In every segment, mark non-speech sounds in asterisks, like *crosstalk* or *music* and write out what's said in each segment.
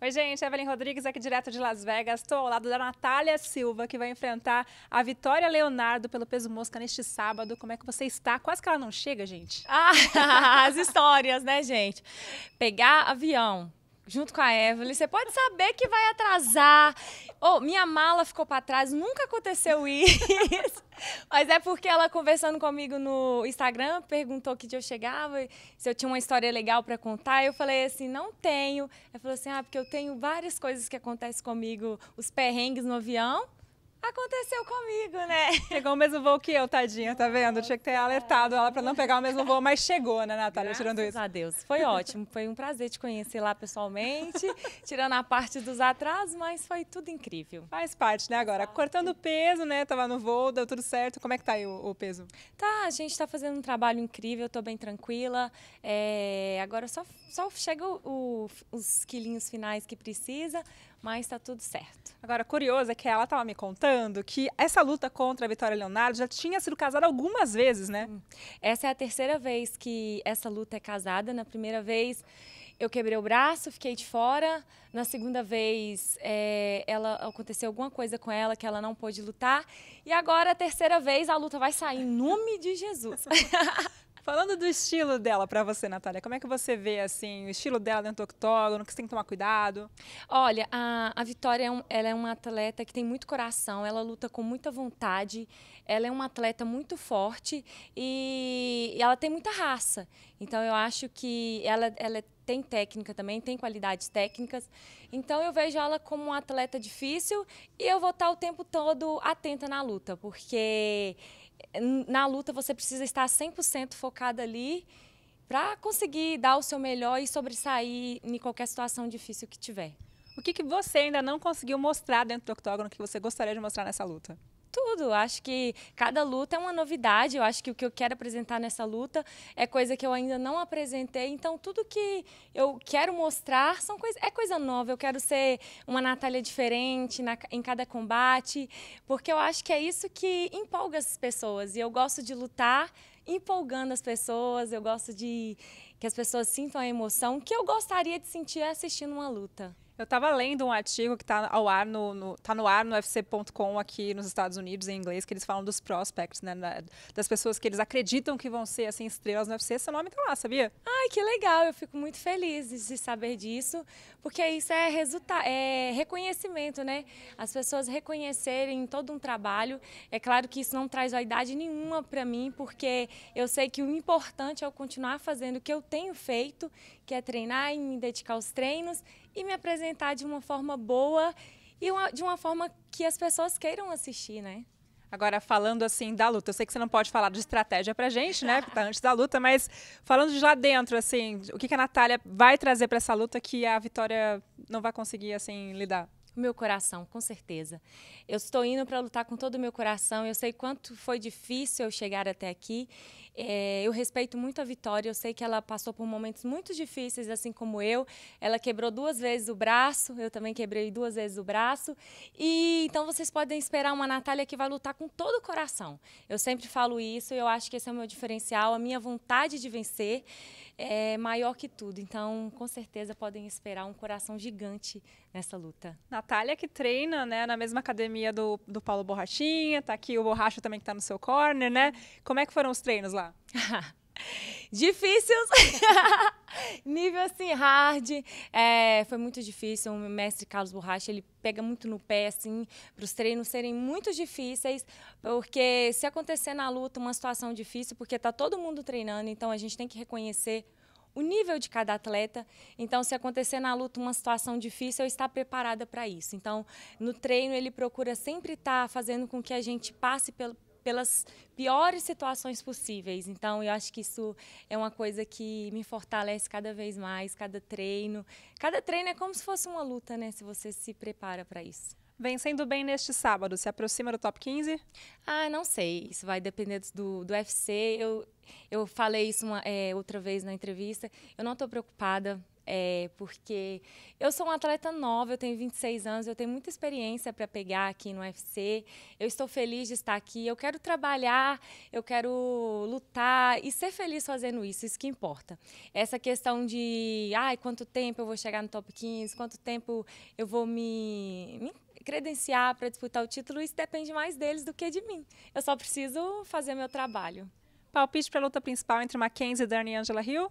Oi, gente, Evelyn Rodrigues aqui direto de Las Vegas. Estou ao lado da Natália Silva, que vai enfrentar a Vitória Leonardo pelo peso mosca neste sábado. Como é que você está? Quase que ela não chega, gente. Ah, *laughs* as histórias, né, gente? Pegar avião, junto com a Evelyn. Você pode saber que vai atrasar. Oh, minha mala ficou para trás, nunca aconteceu isso. *laughs* Mas é porque ela conversando comigo no Instagram, perguntou que dia eu chegava, se eu tinha uma história legal para contar. Eu falei assim, não tenho. Ela falou assim, ah, porque eu tenho várias coisas que acontecem comigo, os perrengues no avião. Aconteceu comigo, né? *laughs* Pegou o mesmo voo que eu, tadinha, tá vendo? tinha que ter alertado ela para não pegar o mesmo voo, mas chegou, né, Natália, Graças tirando isso? a Deus. Foi ótimo, foi um prazer te conhecer lá pessoalmente, *laughs* tirando a parte dos atrasos, mas foi tudo incrível. Faz parte, né, agora? Cortando peso, né? Tava no voo, deu tudo certo. Como é que tá aí o, o peso? Tá, a gente tá fazendo um trabalho incrível, tô bem tranquila. É, agora só, só chega o, os quilinhos finais que precisa, mas está tudo certo. Agora, curioso é que ela estava me contando que essa luta contra a Vitória Leonardo já tinha sido casada algumas vezes, né? Hum. Essa é a terceira vez que essa luta é casada. Na primeira vez, eu quebrei o braço, fiquei de fora. Na segunda vez, é, ela aconteceu alguma coisa com ela que ela não pôde lutar. E agora, a terceira vez, a luta vai sair em nome de Jesus. *laughs* Falando do estilo dela para você, Natália, como é que você vê assim o estilo dela dentro do octógono, que você tem que tomar cuidado? Olha, a, a Vitória é um, ela é uma atleta que tem muito coração, ela luta com muita vontade, ela é uma atleta muito forte e, e ela tem muita raça. Então eu acho que ela, ela tem técnica também, tem qualidades técnicas. Então eu vejo ela como uma atleta difícil e eu vou estar o tempo todo atenta na luta, porque na luta você precisa estar 100% focada ali para conseguir dar o seu melhor e sobressair em qualquer situação difícil que tiver. O que, que você ainda não conseguiu mostrar dentro do octógono que você gostaria de mostrar nessa luta? Tudo. Acho que cada luta é uma novidade. Eu acho que o que eu quero apresentar nessa luta é coisa que eu ainda não apresentei. Então, tudo que eu quero mostrar são coisa, é coisa nova. Eu quero ser uma Natália diferente na, em cada combate, porque eu acho que é isso que empolga as pessoas. E eu gosto de lutar empolgando as pessoas. Eu gosto de que as pessoas sintam a emoção que eu gostaria de sentir assistindo uma luta. Eu estava lendo um artigo que está ao ar no, no, tá no ar no UFC.com aqui nos Estados Unidos, em inglês, que eles falam dos prospects, né? das pessoas que eles acreditam que vão ser assim, estrelas no UFC. Seu nome está lá, sabia? Ai, que legal! Eu fico muito feliz de saber disso, porque isso é resultado, é reconhecimento, né? As pessoas reconhecerem todo um trabalho. É claro que isso não traz vaidade nenhuma para mim, porque eu sei que o importante é eu continuar fazendo o que eu tenho feito, que é treinar e me dedicar aos treinos e me apresentar de uma forma boa e uma, de uma forma que as pessoas queiram assistir, né? Agora, falando assim da luta, eu sei que você não pode falar de estratégia pra gente, né? Porque tá antes da luta, mas falando de lá dentro, assim, o que, que a Natália vai trazer para essa luta que a Vitória não vai conseguir, assim, lidar? meu coração, com certeza. Eu estou indo para lutar com todo o meu coração. Eu sei quanto foi difícil eu chegar até aqui é, eu respeito muito a Vitória, eu sei que ela passou por momentos muito difíceis, assim como eu. Ela quebrou duas vezes o braço, eu também quebrei duas vezes o braço. E então vocês podem esperar uma Natália que vai lutar com todo o coração. Eu sempre falo isso, eu acho que esse é o meu diferencial, a minha vontade de vencer é maior que tudo. Então, com certeza podem esperar um coração gigante nessa luta. Natália que treina, né, na mesma academia do, do Paulo Borrachinha, tá aqui o borracho também que tá no seu corner, né? Como é que foram os treinos lá? *laughs* difícil *laughs* nível assim, hard, é, foi muito difícil, o mestre Carlos Borracha, ele pega muito no pé, assim, para os treinos serem muito difíceis, porque se acontecer na luta uma situação difícil, porque tá todo mundo treinando, então a gente tem que reconhecer o nível de cada atleta. Então, se acontecer na luta uma situação difícil, eu estar preparada para isso. Então, no treino, ele procura sempre estar tá fazendo com que a gente passe pelo, pelas piores situações possíveis. Então, eu acho que isso é uma coisa que me fortalece cada vez mais, cada treino. Cada treino é como se fosse uma luta, né? Se você se prepara para isso. Vencendo bem neste sábado, se aproxima do top 15? Ah, não sei. Isso vai depender do, do UFC. Eu, eu falei isso uma, é, outra vez na entrevista. Eu não estou preocupada. É, porque eu sou uma atleta nova, eu tenho 26 anos, eu tenho muita experiência para pegar aqui no UFC. Eu estou feliz de estar aqui, eu quero trabalhar, eu quero lutar e ser feliz fazendo isso, isso que importa. Essa questão de, ai, quanto tempo eu vou chegar no top 15, quanto tempo eu vou me, me credenciar para disputar o título, isso depende mais deles do que de mim. Eu só preciso fazer meu trabalho. Palpite para a luta principal entre Mackenzie, Dani e Angela Hill?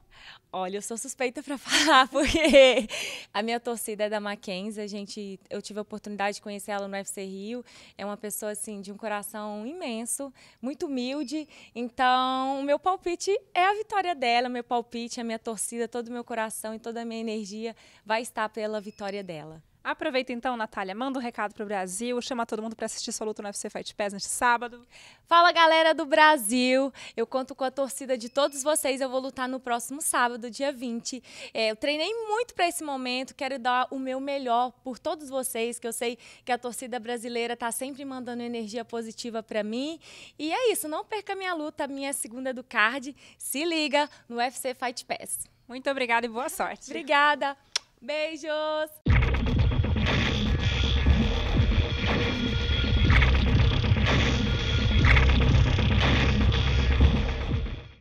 Olha, eu sou suspeita para *laughs* falar, porque a minha torcida é da Mackenzie. A gente, eu tive a oportunidade de conhecer ela no UFC Rio. É uma pessoa assim de um coração imenso, muito humilde. Então, o meu palpite é a vitória dela. O meu palpite, a minha torcida, todo o meu coração e toda a minha energia vai estar pela vitória dela. Aproveita então, Natália, manda um recado pro Brasil, chama todo mundo para assistir sua luta no UFC Fight Pass neste sábado. Fala, galera do Brasil! Eu conto com a torcida de todos vocês. Eu vou lutar no próximo sábado, dia 20. É, eu treinei muito para esse momento, quero dar o meu melhor por todos vocês, que eu sei que a torcida brasileira tá sempre mandando energia positiva para mim. E é isso, não perca minha luta, minha segunda do card. Se liga no UFC Fight Pass. Muito obrigada e boa sorte. Obrigada. Beijos!